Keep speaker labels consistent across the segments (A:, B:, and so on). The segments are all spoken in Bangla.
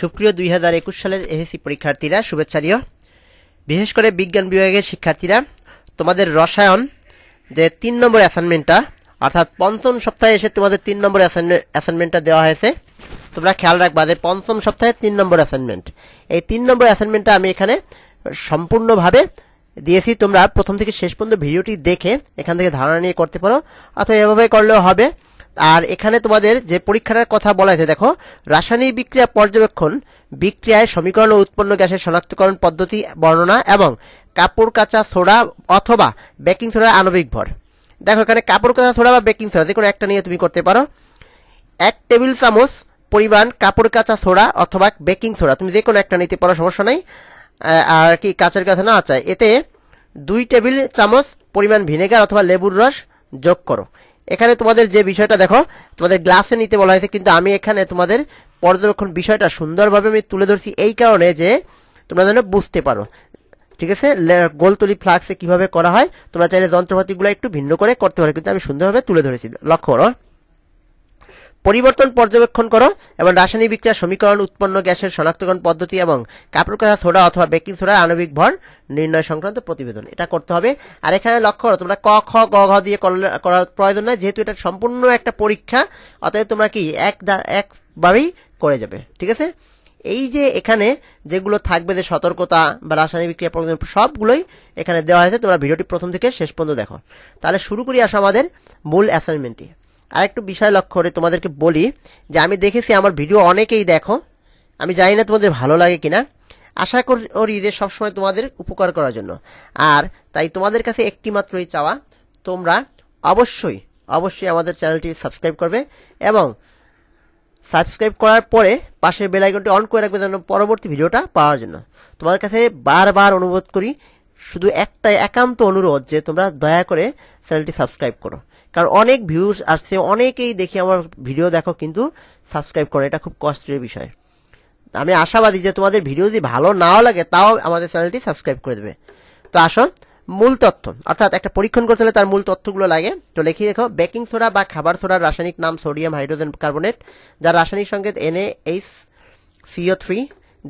A: সুপ্রিয় দুই হাজার একুশ সালের এসএসসি পরীক্ষার্থীরা শুভেচ্ছারীয় বিশেষ করে বিজ্ঞান বিভাগের শিক্ষার্থীরা তোমাদের রসায়ন যে তিন নম্বর অ্যাসাইনমেন্টটা অর্থাৎ পঞ্চম সপ্তাহে এসে তোমাদের তিন নম্বর অ্যাসাইনমেন্টটা দেওয়া হয়েছে তোমরা খেয়াল রাখবা যে পঞ্চম সপ্তাহে তিন নম্বর অ্যাসাইনমেন্ট এই তিন নম্বর অ্যাসাইনমেন্টটা আমি এখানে সম্পূর্ণভাবে দিয়েছি তোমরা প্রথম থেকে শেষ পর্যন্ত ভিডিওটি দেখে এখান থেকে ধারণা নিয়ে করতে পারো অথবা এভাবে করলেও হবে আর এখানে তোমাদের যে পরীক্ষাটার কথা বলা হয়েছে দেখো রাসায়নিক বিক্রিয়া পর্যবেক্ষণ বিক্রিয়ায় সমীকরণ ও উৎপন্ন গ্যাসের শনাক্তকরণ পদ্ধতি বর্ণনা এবং কাপড় কাঁচা সোডা অথবা বেকিং সোডার আণবিক ভর দেখো এখানে কাপড় কাঁচা সোডা বা বেকিং সোডা যে কোনো একটা নিয়ে তুমি করতে পারো এক টেবিল চামচ পরিমাণ কাপড় কাঁচা সোডা অথবা বেকিং সোডা তুমি যে কোনো একটা নিতে পারো সমস্যা নেই আর কি কাঁচের কাছে না চায় আচ্ছা, এতে দুই টেবিল চামচ পরিমাণ ভিনেগার অথবা লেবুর রস যোগ করো এখানে তোমাদের যে বিষয়টা দেখো তোমাদের গ্লাসে নিতে বলা হয়েছে কিন্তু আমি এখানে তোমাদের পর্যবেক্ষণ বিষয়টা সুন্দরভাবে আমি তুলে ধরছি এই কারণে যে তোমরা যেন বুঝতে পারো ঠিক আছে গোলতলি ফ্লাক্সে কিভাবে করা হয় তোমরা চাইলে যন্ত্রপাতিগুলো একটু ভিন্ন করে করতে পারো কিন্তু আমি সুন্দরভাবে তুলে ধরেছি লক্ষ্য করো পরিবর্তন পর্যবেক্ষণ করো এবং রাসায়নিক বিক্রিয়া সমীকরণ উৎপন্ন গ্যাসের শনাক্তকরণ পদ্ধতি এবং কাপড় কাঁথা সোডা অথবা বেকিং সোডার আণবিক ভর নির্ণয় সংক্রান্ত প্রতিবেদন এটা করতে হবে আর এখানে লক্ষ্য করো তোমরা ক খ গ ঘ দিয়ে করার প্রয়োজন নয় যেহেতু এটা সম্পূর্ণ একটা পরীক্ষা অতএব তোমরা কি এক একভাবেই করে যাবে ঠিক আছে এই যে এখানে যেগুলো থাকবে যে সতর্কতা বা রাসায়নিক বিক্রিয়া প্রয়োজন সবগুলোই এখানে দেওয়া হয়েছে তোমরা ভিডিওটি প্রথম থেকে শেষ পর্যন্ত দেখো তাহলে শুরু করি আসো আমাদের মূল অ্যাসাইনমেন্টটি আরেকটু বিষয় লক্ষ্য করে তোমাদেরকে বলি যে আমি দেখেছি আমার ভিডিও অনেকেই দেখো আমি জানি না তোমাদের ভালো লাগে কিনা আশা করি যে সবসময় তোমাদের উপকার করার জন্য আর তাই তোমাদের কাছে একটি মাত্রই চাওয়া তোমরা অবশ্যই অবশ্যই আমাদের চ্যানেলটি সাবস্ক্রাইব করবে এবং সাবস্ক্রাইব করার পরে পাশের বেলাইকনটি অন করে রাখবে যেন পরবর্তী ভিডিওটা পাওয়ার জন্য তোমাদের কাছে বারবার অনুরোধ করি শুধু একটাই একান্ত অনুরোধ যে তোমরা দয়া করে চ্যানেলটি সাবস্ক্রাইব করো কারণ অনেক ভিউজ আসছে অনেকেই দেখি আমার ভিডিও দেখো কিন্তু সাবস্ক্রাইব করে এটা খুব কষ্টের বিষয় আমি আশাবাদী যে তোমাদের ভিডিও যদি ভালো নাও লাগে তাও আমাদের চ্যানেলটি সাবস্ক্রাইব করে দেবে তো আসো মূল তথ্য অর্থাৎ একটা পরীক্ষণ করতে হলে তার মূল তথ্যগুলো লাগে তো লিখে দেখো বেকিং সোডা বা খাবার সোডার রাসায়নিক নাম সোডিয়াম হাইড্রোজেন কার্বনেট যার রাসায়নিক সংকেত এনএ এইচ সিও থ্রি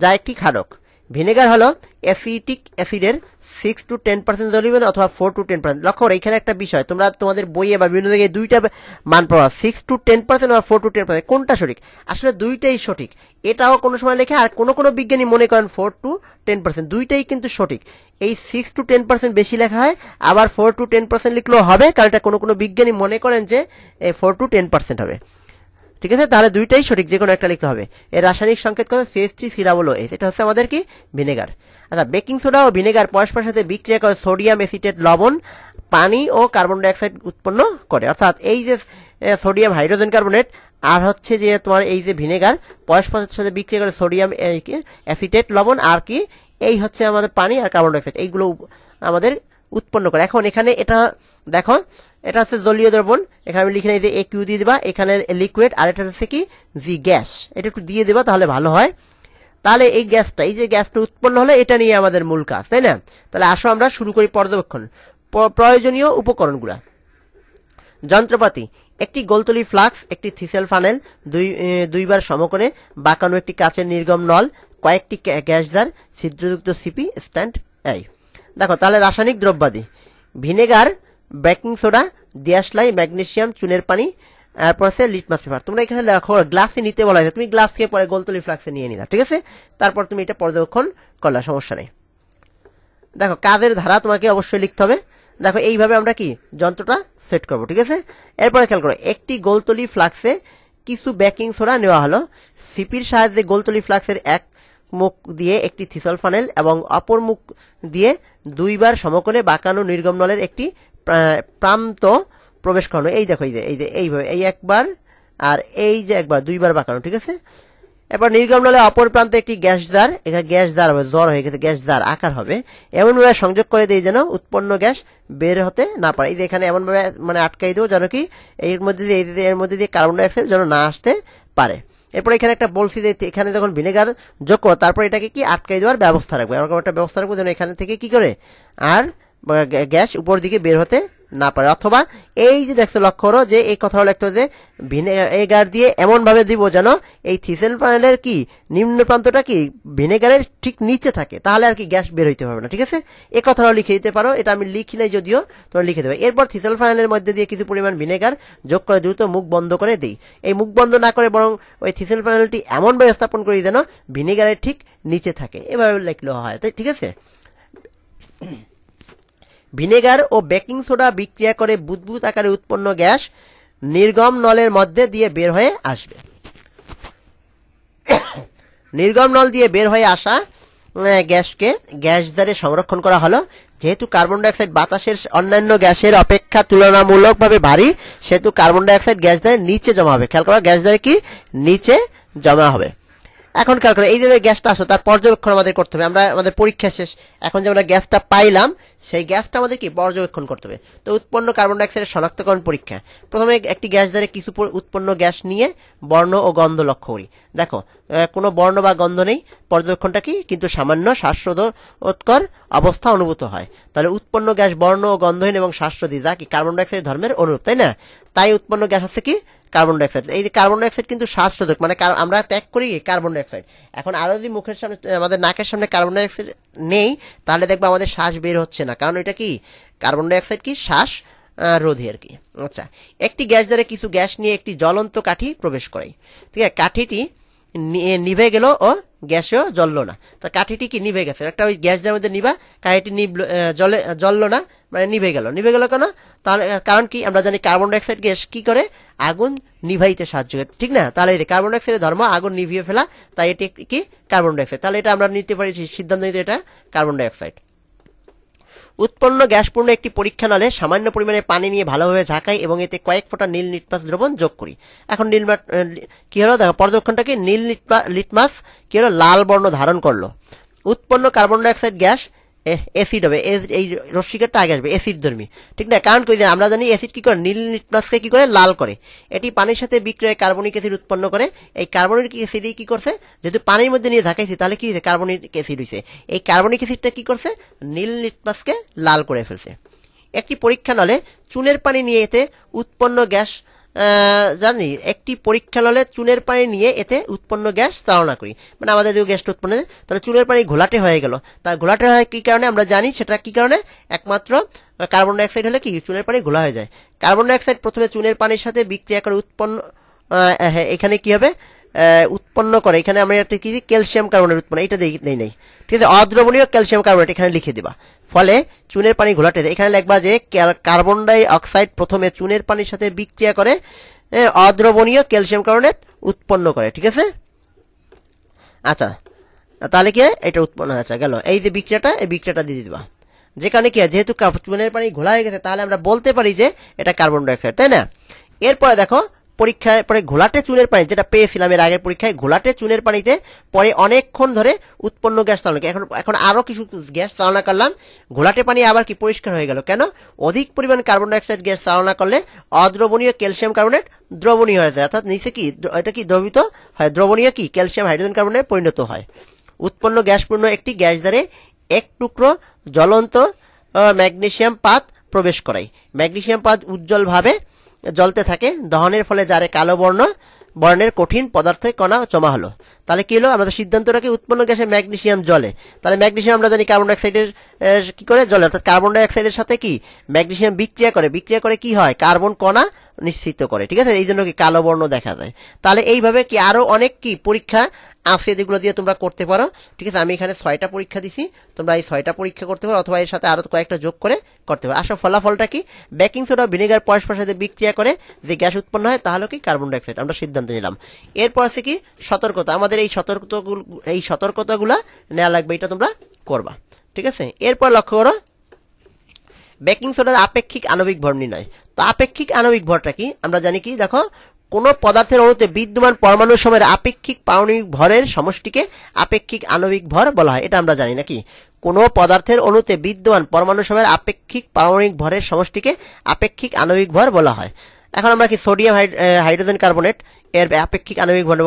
A: যা একটি ক্ষারক ভিনেগার হলো অ্যাসিটিক অ্যাসিডের সিক্স টু টেন পার্সেন্ট জলিবেন অথবা ফোর টু টেন পার্সেন্ট লক্ষ্য এখানে একটা বিষয় তোমরা তোমাদের বইয়ে বা বিভিন্ন জায়গায় দুইটা মান পাওয়া সিক্স টু টেন পার্সেন্ট আর ফোর টু টেন পার্সেন্ট কোনটা সঠিক আসলে দুইটাই সঠিক এটাও কোনো সময় লেখে আর কোনো কোনো বিজ্ঞানী মনে করেন ফোর টু টেন পার্সেন্ট দুইটাই কিন্তু সঠিক এই সিক্স টু টেন পার্সেন্ট বেশি লেখা হয় আবার ফোর টু টেন পার্সেন্ট লিখলেও হবে কারণ এটা কোনো কোনো বিজ্ঞানী মনে করেন যে ফোর টু টেন পার্সেন্ট হবে ঠিক আছে তাহলে দুইটাই সঠিক যে কোনো একটা লিখতে হবে এর রাসায়নিক সংকেত কথা সিএসটি থ্রি সিরাবলো এস এটা হচ্ছে আমাদের কি ভিনেগার আচ্ছা বেকিং সোডা ও ভিনেগার পরস্পর সাথে বিক্রিয়া করে সোডিয়াম এসিটেট লবণ পানি ও কার্বন ডাইঅক্সাইড উৎপন্ন করে অর্থাৎ এই যে সোডিয়াম হাইড্রোজেন কার্বনেট আর হচ্ছে যে তোমার এই যে ভিনেগার পরস্পরের সাথে বিক্রিয়া করে সোডিয়াম অ্যাসিটেড লবণ আর কি এই হচ্ছে আমাদের পানি আর কার্বন ডাইঅক্সাইড এইগুলো আমাদের উৎপন্ন করে এখন এখানে এটা দেখো এটা হচ্ছে জলীয় দ্রবণ এখানে আমি লিখে নিই যে এ কিউ দিয়ে দেবা এখানে লিকুইড আর এটা হচ্ছে কি জি গ্যাস এটা একটু দিয়ে দেবা তাহলে ভালো হয় তাহলে এই গ্যাসটা এই যে গ্যাসটা উৎপন্ন হলে এটা নিয়ে আমাদের মূল কাজ তাই না তাহলে আসো আমরা শুরু করি পর্যবেক্ষণ প্রয়োজনীয় উপকরণগুলা যন্ত্রপাতি একটি গোলতলি ফ্লাক্স একটি থিসেল ফানেল দুই দুইবার সমকোণে বাঁকানো একটি কাচের নির্গম নল কয়েকটি গ্যাস দ্বার ছিদ্রযুক্ত সিপি স্ট্যান্ড এই দেখো তাহলে রাসায়নিক দ্রব্যাদি ভিনেগার বেকিং সোডা দিয়াশলাই ম্যাগনেশিয়াম চুনের পানি এরপর আছে লিটমাস পেপার তোমরা এখানে দেখো গ্লাসে নিতে বলা হয়েছে তুমি গ্লাস খেয়ে পরে গোলতলি ফ্লাক্সে নিয়ে নিলা ঠিক আছে তারপর তুমি এটা পর্যবেক্ষণ করলা সমস্যা নেই দেখো কাজের ধারা তোমাকে অবশ্যই লিখতে হবে দেখো এইভাবে আমরা কি যন্ত্রটা সেট করব ঠিক আছে এরপরে খেয়াল করো একটি গোলতলি ফ্লাক্সে কিছু বেকিং সোডা নেওয়া হলো সিপির সাহায্যে গোলতলি ফ্লাক্সের এক মুখ দিয়ে একটি থিসল ফানেল এবং অপর মুখ দিয়ে দুইবার সমকোণে বাঁকানো নির্গম নলের একটি প্রান্ত প্রবেশ করানো এই দেখো এই যে এই যে এইভাবে এই একবার আর এই যে একবার দুইবার বাঁকানো ঠিক আছে এবার নির্গম নলে অপর প্রান্তে একটি গ্যাস দ্বার এখানে গ্যাস দ্বার হবে জ্বর হয়ে গেছে গ্যাস দ্বার আকার হবে এমনভাবে সংযোগ করে দিই যেন উৎপন্ন গ্যাস বের হতে না পারে এই যে এখানে এমনভাবে মানে আটকাই দেবো যেন কি এর মধ্যে দিয়ে এর মধ্যে দিয়ে কার্বন ডাইঅক্সাইড যেন না আসতে পারে এরপর এখানে একটা বলছি যে এখানে যখন ভিনেগার যোগ করো তারপর এটাকে কি আটকাই দেওয়ার ব্যবস্থা রাখবে এরকম একটা ব্যবস্থা রাখবো যেন এখানে থেকে কি করে আর গ্যাস উপর দিকে বের হতে না পারে অথবা এই যে দেখছো লক্ষ্য করো যে এই কথাটা লিখতে যে ভিনেগার দিয়ে এমনভাবে দিব যেন এই থিসেল প্যানেলের কি নিম্ন প্রান্তটা কি ভিনেগারের ঠিক নিচে থাকে তাহলে আর কি গ্যাস বের হইতে পারবে না ঠিক আছে এই কথাটাও লিখে দিতে পারো এটা আমি লিখি নাই যদিও তোমরা লিখে দেবে এরপর থিসেল প্যানেলের মধ্যে দিয়ে কিছু পরিমাণ ভিনেগার যোগ করে দ্রুত মুখ বন্ধ করে দিই এই মুখ বন্ধ না করে বরং ওই থিসেল প্যানেলটি এমনভাবে স্থাপন করি যেন ভিনেগারের ঠিক নিচে থাকে এভাবে লিখলেও হয় তাই ঠিক আছে ভিনেগার ও বেকিং সোডা বিক্রিয়া করে বুদবুদ আকারে উৎপন্ন গ্যাস নির্গম নলের মধ্যে দিয়ে বের হয়ে আসবে নির্গম নল দিয়ে বের হয়ে আসা গ্যাসকে গ্যাস দ্বারে সংরক্ষণ করা হলো যেহেতু কার্বন ডাইঅক্সাইড বাতাসের অন্যান্য গ্যাসের অপেক্ষা তুলনামূলকভাবে ভারী সেহেতু কার্বন ডাইঅক্সাইড গ্যাস দ্বারে নিচে জমা হবে খেয়াল করা গ্যাস দ্বারে কি নিচে জমা হবে এখন খেয়াল করে এই যে গ্যাসটা আসলো তার পর্যবেক্ষণ আমাদের করতে হবে আমরা আমাদের পরীক্ষা শেষ এখন যে আমরা গ্যাসটা পাইলাম সেই গ্যাসটা আমাদের কি পর্যবেক্ষণ করতে হবে তো উৎপন্ন কার্বন ডাইঅক্সাইডের শনাক্তকরণ পরীক্ষা প্রথমে একটি গ্যাস দ্বারা কিছু উৎপন্ন গ্যাস নিয়ে বর্ণ ও গন্ধ লক্ষ্য করি দেখো কোনো বর্ণ বা গন্ধ নেই পর্যবেক্ষণটা কি কিন্তু সামান্য শ্বাসরোধোৎকর অবস্থা অনুভূত হয় তাহলে উৎপন্ন গ্যাস বর্ণ ও গন্ধহীন এবং শ্বাসরোধী যা কি কার্বন ডাইঅক্সাইড ধর্মের অনুরূপ তাই না তাই উৎপন্ন গ্যাস হচ্ছে কি কার্বন ডাইঅক্সাইড এই যে কার্বন ডাইঅক্সাইড কিন্তু শ্বাসরোধক মানে আমরা ত্যাগ করি কার্বন ডাইঅক্সাইড এখন আরও যদি মুখের সামনে আমাদের নাকের সামনে কার্বন ডাইঅক্সাইড নেই তাহলে দেখবো আমাদের শ্বাস বের হচ্ছে না কারণ এটা কি কার্বন ডাইঅক্সাইড কি শ্বাস রোধে আর কি আচ্ছা একটি গ্যাস দ্বারা কিছু গ্যাস নিয়ে একটি জ্বলন্ত কাঠি প্রবেশ করে ঠিক আছে কাঠিটি নিভে গেল ও গ্যাসও জ্বললো না তা কাঠিটি কি নিভে গেছে একটা ওই গ্যাস যার মধ্যে নিবা কাঠিটি নিবল জলে জ্বললো না মানে নিভে গেল নিভে গেল কেন তাহলে কারণ কি আমরা জানি কার্বন ডাইঅক্সাইড গ্যাস কি করে আগুন নিভাইতে সাহায্য করে ঠিক না তাহলে কার্বন ডাইঅক্সাইডের ধর্ম আগুন নিভিয়ে ফেলা তাই এটি কি কার্বন ডাইঅক্সাইড তাহলে এটা আমরা নিতে পারি সিদ্ধান্ত নিতে এটা কার্বন ডাইঅক্সাইড উৎপন্ন গ্যাসপূর্ণ একটি পরীক্ষা নালে সামান্য পরিমাণে পানি নিয়ে ভালোভাবে ঝাঁকাই এবং এতে কয়েক ফোঁটা নীল লিটমাস দ্রবণ যোগ করি এখন নীল কী হলো দেখো পর্যবেক্ষণটাকে নীল লিটমাস কী হলো লাল বর্ণ ধারণ করলো উৎপন্ন কার্বন ডাইঅক্সাইড গ্যাস অ্যাসিড হবে এই রশ্মিকারটা আগে আসবে অ্যাসিড ধর্মী ঠিক না কারণ কই আমরা জানি অ্যাসিড কি করে নীল প্লাসকে কি করে লাল করে এটি পানির সাথে বিক্রয় কার্বনিক অ্যাসিড উৎপন্ন করে এই কার্বনিক অ্যাসিডই কি করছে যেহেতু পানির মধ্যে নিয়ে ঢাকাইছে তাহলে কি হয়েছে কার্বনিক অ্যাসিড হয়েছে এই কার্বনিক অ্যাসিডটা কি করছে নীল লিটমাসকে লাল করে ফেলছে একটি পরীক্ষা নলে চুনের পানি নিয়ে এতে উৎপন্ন গ্যাস জানি একটি পরীক্ষা ললে চুনের পানি নিয়ে এতে উৎপন্ন গ্যাস চালনা করি মানে আমাদের যে গ্যাসটা উৎপন্ন তাহলে চুনের পানি ঘোলাটে হয়ে গেল তার ঘোলাটে হয় কী কারণে আমরা জানি সেটা কী কারণে একমাত্র কার্বন ডাইঅক্সাইড হলে কি চুনের পানি ঘোলা হয়ে যায় কার্বন ডাইঅক্সাইড প্রথমে চুনের পানির সাথে বিক্রিয়া করে উৎপন্ন হ্যাঁ, এখানে কি হবে উৎপন্ন করে এখানে আমরা একটা কি ক্যালসিয়াম কার্বনেট উৎপন্ন এটা নেই নেই ঠিক আছে অদ্রবণীয় ক্যালসিয়াম কার্বনেট এখানে লিখে দিবা ফলে চুনের পানি ঘোলাটে এখানে লিখবা যে কার্বন ডাই অক্সাইড প্রথমে চুনের পানির সাথে বিক্রিয়া করে অদ্রবণীয় ক্যালসিয়াম কার্বনেট উৎপন্ন করে ঠিক আছে আচ্ছা তাহলে কি এটা উৎপন্ন হয়েছে গেল এই যে বিক্রিয়াটা এই বিক্রিয়াটা দিয়ে দিবা যেখানে কি যেহেতু চুনের পানি ঘোলা হয়ে গেছে তাহলে আমরা বলতে পারি যে এটা কার্বন ডাইঅক্সাইড তাই না এরপরে দেখো পরীক্ষায় পরে ঘোলাটে চুনের পানি যেটা পেয়েছিলাম এর আগের পরীক্ষায় ঘোলাটে চুনের পানিতে পরে অনেকক্ষণ ধরে উৎপন্ন গ্যাস চালানো এখন এখন আরও কিছু গ্যাস চালনা করলাম ঘোলাটে পানি আবার কি পরিষ্কার হয়ে গেল কেন অধিক পরিমাণ কার্বন ডাইঅক্সাইড গ্যাস চালনা করলে অদ্রবণীয় ক্যালসিয়াম কার্বনেট দ্রবণীয় হয়ে যায় অর্থাৎ নিচে কি এটা কি দ্রবিত হয় দ্রবণীয় কি ক্যালসিয়াম হাইড্রোজেন কার্বনে পরিণত হয় উৎপন্ন গ্যাসপূর্ণ একটি গ্যাস দ্বারে এক টুকরো জ্বলন্ত ম্যাগনেশিয়াম পাত প্রবেশ করায় ম্যাগনেশিয়াম পাত উজ্জ্বলভাবে জ্বলতে থাকে দহনের ফলে যারে কালো বর্ণ বর্ণের কঠিন পদার্থে কণা জমা হলো তাহলে কী হলো আমাদের সিদ্ধান্ত রাখি উৎপন্ন গ্যাসে ম্যাগনেশিয়াম জলে তাহলে ম্যাগনেশিয়াম আমরা জানি কার্বন ডাইঅক্সাইডের কী করে জলে অর্থাৎ কার্বন ডাইঅক্সাইডের সাথে কি ম্যাগনেশিয়াম বিক্রিয়া করে বিক্রিয়া করে কি হয় কার্বন কণা নিশ্চিত করে ঠিক আছে এই জন্য কি কালো বর্ণ দেখা যায় তাহলে এইভাবে কি আরও অনেক কি পরীক্ষা আছে যেগুলো দিয়ে তোমরা করতে পারো ঠিক আছে আমি এখানে ছয়টা পরীক্ষা দিছি তোমরা এই ছয়টা পরীক্ষা করতে পারো অথবা এর সাথে আরও কয়েকটা যোগ করে করতে হবে আসলে ফলাফলটা কি বেকিং সোডা ভিনেগার পরস্পর সাথে বিক্রিয়া করে যে গ্যাস উৎপন্ন হয় তাহলে কি কার্বন ডাইঅক্সাইড আমরা সিদ্ধান্ত নিলাম এরপর আছে কি সতর্কতা আমাদের এই সতর্কতাগুলো এই সতর্কতাগুলো নেওয়া লাগবে এটা তোমরা করবা ঠিক আছে এরপর লক্ষ্য করো বেকিং সোডার আপেক্ষিক আণবিক ভর নির্ণয় তো আপেক্ষিক আণবিক ভরটা কি আমরা জানি কি দেখো কোনো পদার্থের অণুতে বিদ্যমান পরমাণু সময়ের আপেক্ষিক পারমাণবিক ভরের সমষ্টিকে আপেক্ষিক আণবিক ভর বলা হয় এটা আমরা জানি নাকি কোনো পদার্থের অণুতে বিদ্যমান পরমাণু সময়ের আপেক্ষিক পারমাণবিক ভরের সমষ্টিকে আপেক্ষিক আণবিক ভর বলা হয় এখন আমরা কি সোডিয়াম হাইড্রোজেন কার্বনেট এর আপেক্ষিক আণবিক ভর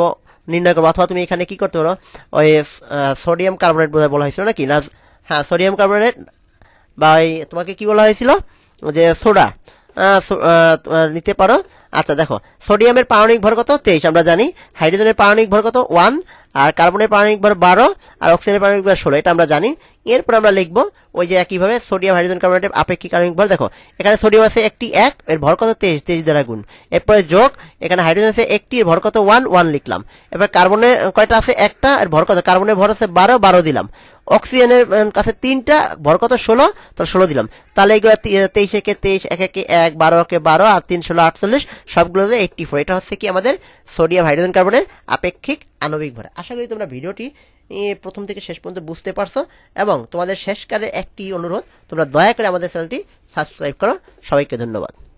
A: নির্ণয় করবো অথবা তুমি এখানে কি করতে পারো ওই সোডিয়াম কার্বনেট বোধহয় বলা হয়েছিল নাকি না হ্যাঁ সোডিয়াম কার্বনেট বা তোমাকে কি বলা হয়েছিল যে সোডা নিতে পারো আচ্ছা দেখো সোডিয়ামের পারমাণবিক ভর কত তেইশ আমরা জানি হাইড্রোজেনের পারমাণবিক ভর কত ওয়ান আর কার্বনের পারমাণবিক ভর বারো আর অক্সিজেনের পারমাণবিক ভর ষোলো এটা আমরা জানি এরপর আমরা লিখব ওই যে একইভাবে সোডিয়াম হাইড্রোজেন কার্বনেটের আপেক্ষিক আণবিক ভর দেখো এখানে সোডিয়াম আছে একটি এক এর ভর কত তেইশ তেইশ দ্বারা গুণ এরপরে যোগ এখানে হাইড্রোজেন আছে একটি এর ভর কত ওয়ান ওয়ান লিখলাম এবার কার্বনের কয়টা আছে একটা এর ভর কত কার্বনের ভর আছে বারো বারো দিলাম অক্সিজেনের কাছে তিনটা ভর কত ষোলো তার ষোলো দিলাম তাহলে এগুলো তেইশ একে তেইশ এক একে এক বারো একে বারো আর তিন ষোলো আটচল্লিশ সবগুলোতে এইটটি ফোর এটা হচ্ছে কি আমাদের সোডিয়াম হাইড্রোজেন কার্বনের আপেক্ষিক আণবিক ভর আশা করি তোমরা ভিডিওটি প্রথম থেকে শেষ পর্যন্ত বুঝতে পারছো এবং তোমাদের শেষকালে একটি অনুরোধ তোমরা দয়া করে আমাদের চ্যানেলটি সাবস্ক্রাইব করো সবাইকে ধন্যবাদ